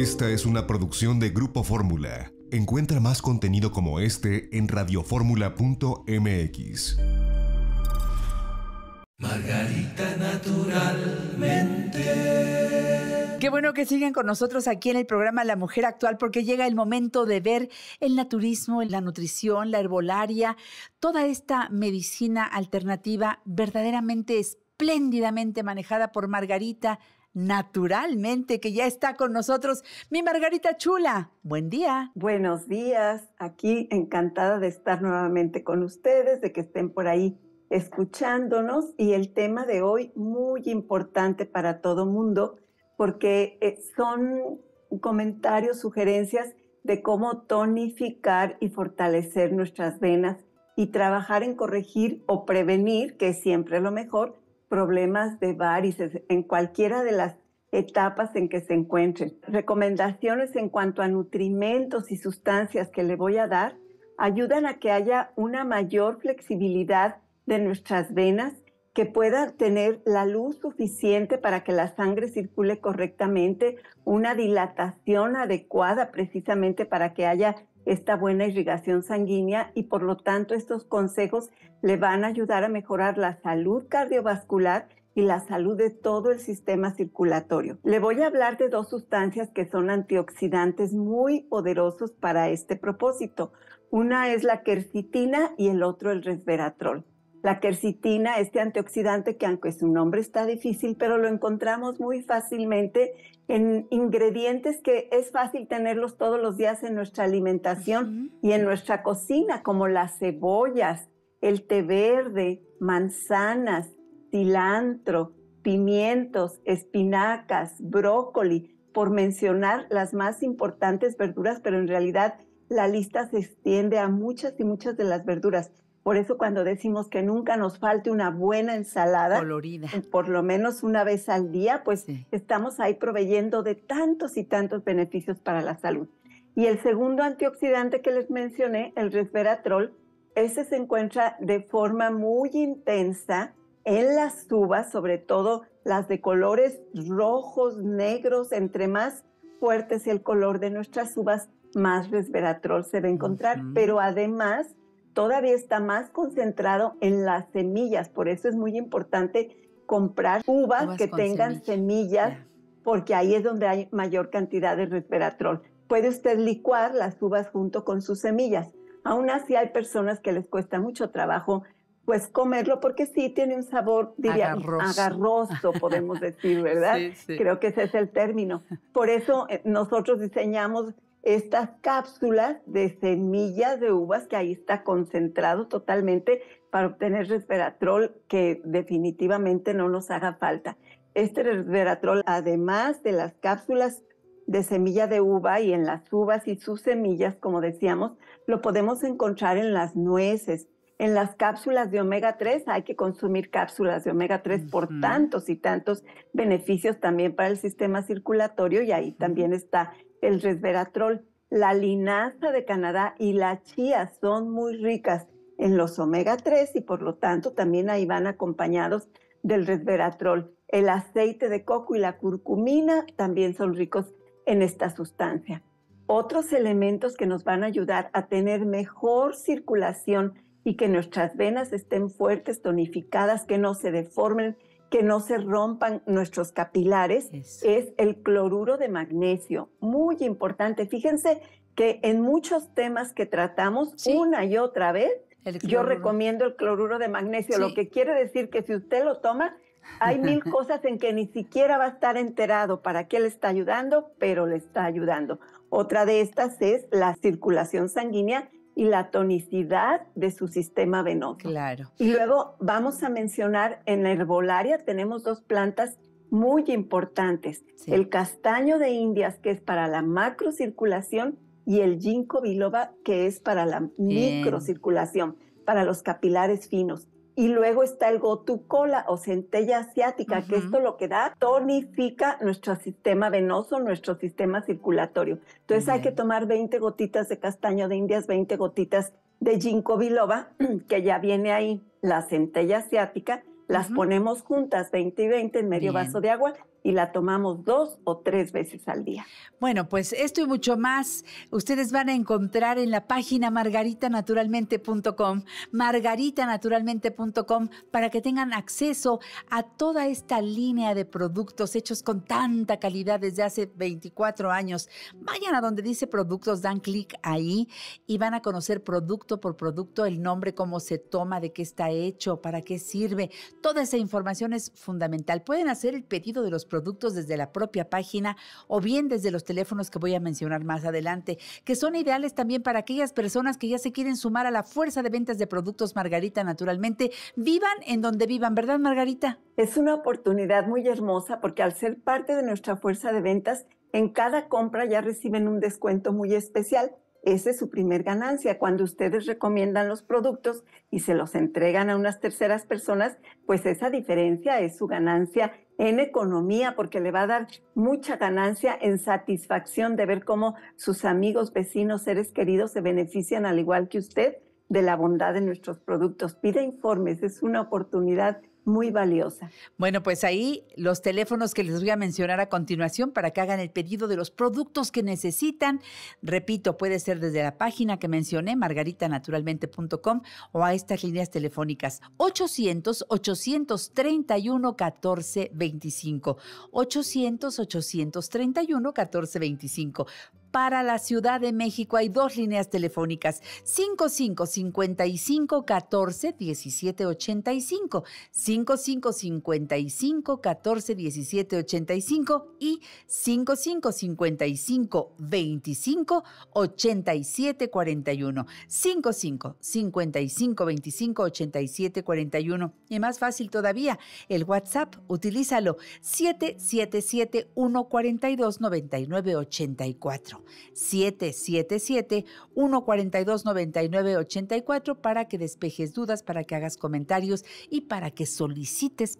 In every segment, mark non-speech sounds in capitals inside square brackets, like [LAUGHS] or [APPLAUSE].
Esta es una producción de Grupo Fórmula. Encuentra más contenido como este en radioformula.mx. Margarita naturalmente. Qué bueno que sigan con nosotros aquí en el programa La Mujer Actual porque llega el momento de ver el naturismo, la nutrición, la herbolaria, toda esta medicina alternativa verdaderamente espléndidamente manejada por Margarita naturalmente, que ya está con nosotros mi Margarita Chula. Buen día. Buenos días. Aquí encantada de estar nuevamente con ustedes, de que estén por ahí escuchándonos y el tema de hoy muy importante para todo mundo porque eh, son comentarios, sugerencias de cómo tonificar y fortalecer nuestras venas y trabajar en corregir o prevenir, que es siempre lo mejor, problemas de varices en cualquiera de las etapas en que se encuentren. Recomendaciones en cuanto a nutrimentos y sustancias que le voy a dar ayudan a que haya una mayor flexibilidad de nuestras venas, que pueda tener la luz suficiente para que la sangre circule correctamente, una dilatación adecuada precisamente para que haya esta buena irrigación sanguínea y por lo tanto estos consejos le van a ayudar a mejorar la salud cardiovascular y la salud de todo el sistema circulatorio. Le voy a hablar de dos sustancias que son antioxidantes muy poderosos para este propósito. Una es la quercitina y el otro el resveratrol. La quercitina, este antioxidante que aunque su nombre está difícil, pero lo encontramos muy fácilmente en ingredientes que es fácil tenerlos todos los días en nuestra alimentación y en nuestra cocina, como las cebollas, el té verde, manzanas, cilantro, pimientos, espinacas, brócoli, por mencionar las más importantes verduras, pero en realidad la lista se extiende a muchas y muchas de las verduras. Por eso cuando decimos que nunca nos falte una buena ensalada, Colorida. por lo menos una vez al día, pues estamos ahí proveyendo de tantos y tantos beneficios para la salud. Y el segundo antioxidante que les mencioné, el resveratrol, ese se encuentra de forma muy intensa en las uvas, sobre todo las de colores rojos, negros, entre más fuerte es el color de nuestras uvas, más resveratrol se va a encontrar, pero además todavía está más concentrado en las semillas. Por eso es muy importante comprar uvas, que tengan semillas, porque ahí es donde hay mayor cantidad de resveratrol. Puede usted licuar las uvas junto con sus semillas. Aún así hay personas que les cuesta mucho trabajo pues comerlo porque sí tiene un sabor, diría, agarroso, podemos decir, [LAUGHS] ¿verdad? Creo que ese es el término. Por eso eh, nosotros diseñamos estas cápsulas de semillas de uvas que ahí está concentrado totalmente para obtener resveratrol que definitivamente no nos haga falta. Este resveratrol, además de las cápsulas de semilla de uva y en las uvas y sus semillas, como decíamos, lo podemos encontrar en las nueces, en las cápsulas de omega 3, hay que consumir cápsulas de omega 3 por tantos y tantos beneficios también para el sistema circulatorio y ahí también está el resveratrol. La linaza de Canadá y la chía son muy ricas en los omega 3 y por lo tanto también ahí van acompañados del resveratrol. El aceite de coco y la curcumina también son ricos en esta sustancia. Otros elementos que nos van a ayudar a tener mejor circulación y que nuestras venas estén fuertes, tonificadas, que no se deformen, que no se rompan nuestros capilares, es el cloruro de magnesio. Muy importante. Fíjense que en muchos temas que tratamos una y otra vez, yo recomiendo el cloruro de magnesio, lo que quiere decir que si usted lo toma, hay [LAUGHS] mil cosas en que ni siquiera va a estar enterado para qué le está ayudando, pero le está ayudando. Otra de estas es la circulación sanguínea y la tonicidad de su sistema venoso. Claro. Y luego vamos a mencionar en la herbolaria tenemos dos plantas muy importantes, el castaño de Indias que es para la macrocirculación y el ginkgo biloba que es para la microcirculación, para los capilares finos. Y luego está el cola o centella asiática, que esto lo que da tonifica nuestro sistema venoso, nuestro sistema circulatorio. Entonces hay que tomar 20 gotitas de castaño de indias, 20 gotitas de ginkgo biloba, [CLEARS THROAT] que ya viene ahí la centella asiática, las ponemos juntas, 20 y 20, en medio vaso de agua y la tomamos dos o tres veces al día. Bueno, pues esto y mucho más ustedes van a encontrar en la página margaritanaturalmente.com, margaritanaturalmente.com, para que tengan acceso a toda esta línea de productos hechos con tanta calidad desde hace 24 años. Vayan a donde dice productos, dan clic ahí y van a conocer producto por producto el nombre, cómo se toma, de qué está hecho, para qué sirve, Toda esa información es fundamental. Pueden hacer el pedido de los productos desde la propia página o bien desde los teléfonos que voy a mencionar más adelante, que son ideales también para aquellas personas que ya se quieren sumar a la fuerza de ventas de productos Margarita naturalmente. Vivan en donde vivan, ¿verdad Margarita? Es una oportunidad muy hermosa porque al ser parte de nuestra fuerza de ventas, en cada compra ya reciben un descuento muy especial esa es su primer ganancia. Cuando ustedes recomiendan los productos y se los entregan a unas terceras personas, pues esa diferencia es su ganancia en economía porque le va a dar mucha ganancia en satisfacción de ver cómo sus amigos, vecinos, seres queridos se benefician al igual que usted de la bondad de nuestros productos. Pida informes, es una oportunidad muy valiosa. Bueno, pues ahí los teléfonos que les voy a mencionar a continuación para que hagan el pedido de los productos que necesitan. Repito, puede ser desde la página que mencioné, margaritanaturalmente.com o a estas líneas telefónicas 800-831-1425. 800-831-1425. Para la Ciudad de México hay dos líneas telefónicas, 55 55 14 17 85. 55 55 14 17 85 y 55 55 25 87 41. 55 55 25 87 41. Y más fácil todavía, el WhatsApp, utilízalo 777 142 99 84. 777 142 99 84 para que despejes dudas, para que hagas comentarios y para que soluciones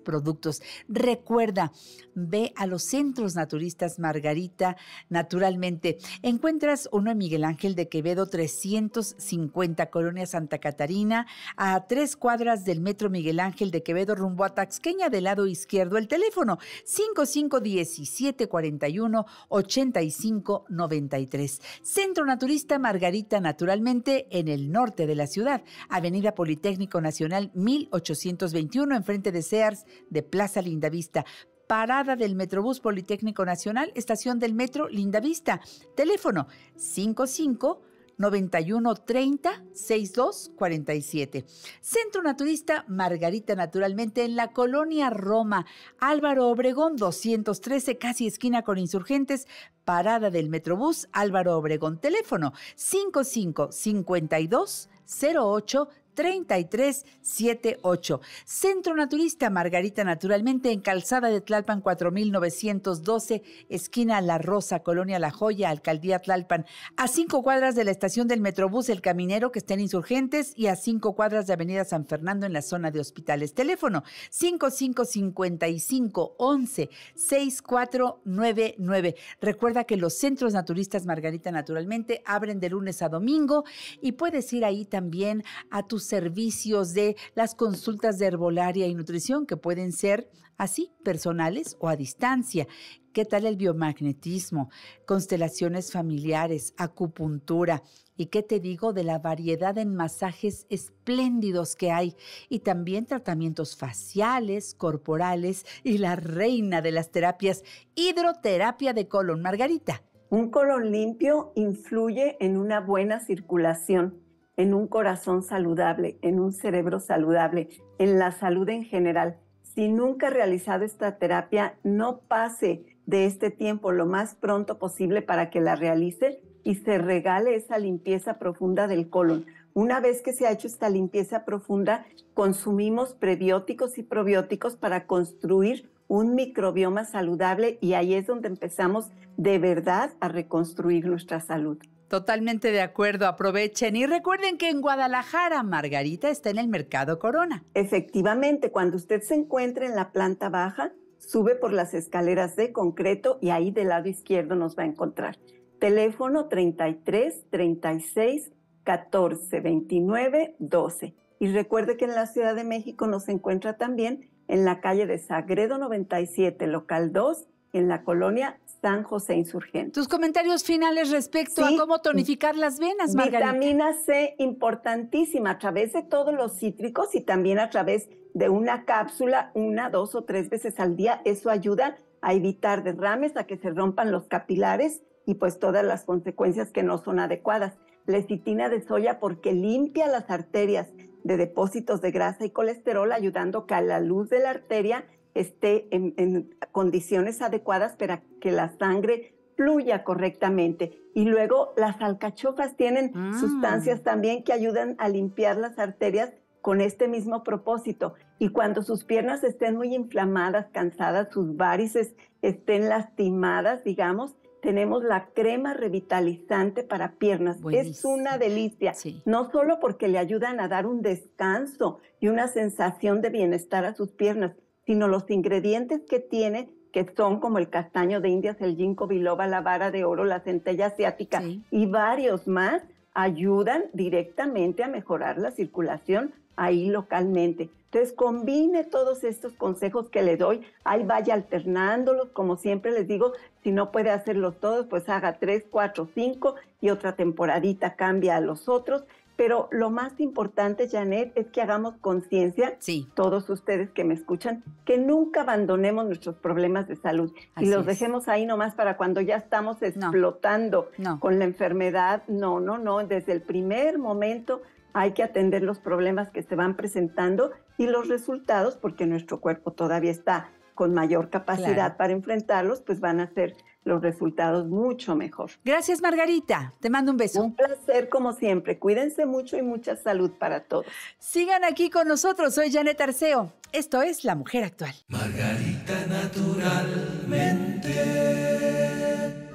productos. Recuerda, ve a los centros naturistas Margarita naturalmente. Encuentras uno en Miguel Ángel de Quevedo 350, Colonia Santa Catarina, a tres cuadras del Metro Miguel Ángel de Quevedo rumbo a Taxqueña del lado izquierdo. El teléfono 551741 8593. Centro Naturista Margarita naturalmente en el norte de la ciudad, Avenida Politécnico Nacional 1821 en frente de Sears de Plaza Lindavista. Parada del Metrobús Politécnico Nacional, estación del Metro Lindavista. Teléfono 55 91 30 62 47. Centro Naturista Margarita Naturalmente en la colonia Roma. Álvaro Obregón 213, casi esquina con insurgentes. Parada del Metrobús Álvaro Obregón. Teléfono 55 52 08 3378. Centro Naturista Margarita Naturalmente en Calzada de Tlalpan 4912, esquina La Rosa, Colonia La Joya, Alcaldía Tlalpan, a cinco cuadras de la estación del Metrobús El Caminero que estén Insurgentes y a cinco cuadras de Avenida San Fernando en la zona de hospitales. Teléfono 5555 11 6499. Recuerda que los centros naturistas Margarita Naturalmente abren de lunes a domingo y puedes ir ahí también a tus servicios de las consultas de herbolaria y nutrición que pueden ser así, personales o a distancia. ¿Qué tal el biomagnetismo? Constelaciones familiares, acupuntura. ¿Y qué te digo de la variedad en masajes espléndidos que hay? Y también tratamientos faciales, corporales y la reina de las terapias, hidroterapia de colon. Margarita. Un colon limpio influye en una buena circulación en un corazón saludable, en un cerebro saludable, en la salud en general. Si nunca ha realizado esta terapia, no pase de este tiempo lo más pronto posible para que la realice y se regale esa limpieza profunda del colon. Una vez que se ha hecho esta limpieza profunda, consumimos prebióticos y probióticos para construir un microbioma saludable y ahí es donde empezamos de verdad a reconstruir nuestra salud. Totalmente de acuerdo, aprovechen y recuerden que en Guadalajara Margarita está en el Mercado Corona. Efectivamente, cuando usted se encuentre en la planta baja, sube por las escaleras de concreto y ahí del lado izquierdo nos va a encontrar. Teléfono 33 36 14 29 12. Y recuerde que en la Ciudad de México nos encuentra también en la calle de Sagredo 97, local 2 en la colonia San José Insurgente. Tus comentarios finales respecto a cómo tonificar las venas, Margarita. Vitamina C importantísima a través de todos los cítricos y también a través de una cápsula una, dos o tres veces al día. Eso ayuda a evitar derrames, a que se rompan los capilares y pues todas las consecuencias que no son adecuadas. Lecitina de soya porque limpia las arterias de depósitos de grasa y colesterol, ayudando que a la luz de la arteria esté en, condiciones adecuadas para que la sangre fluya correctamente. Y luego las alcachofas tienen ah. sustancias también que ayudan a limpiar las arterias con este mismo propósito. Y cuando sus piernas estén muy inflamadas, cansadas, sus varices estén lastimadas, digamos, tenemos la crema revitalizante para piernas. Es una delicia, no solo porque le ayudan a dar un descanso y una sensación de bienestar a sus piernas, sino los ingredientes que tiene, que son como el castaño de Indias, el ginkgo biloba, la vara de oro, la centella asiática y varios más, ayudan directamente a mejorar la circulación ahí localmente. Entonces, combine todos estos consejos que le doy, ahí vaya alternándolos, como siempre les digo, si no puede hacerlos todos, pues haga tres, cuatro, cinco y otra temporadita cambia a los otros pero lo más importante, Janet, es que hagamos conciencia, todos ustedes que me escuchan, que nunca abandonemos nuestros problemas de salud y los dejemos ahí nomás para cuando ya estamos explotando con la enfermedad. No, no, no, desde el primer momento hay que atender los problemas que se van presentando y los resultados, porque nuestro cuerpo todavía está con mayor capacidad para enfrentarlos, pues van a ser los resultados mucho mejor. Gracias, Margarita. Te mando un beso. Un placer, como siempre. Cuídense mucho y mucha salud para todos. Sigan aquí con nosotros. Soy Janet Arceo. Esto es La Mujer Actual. Margarita Naturalmente.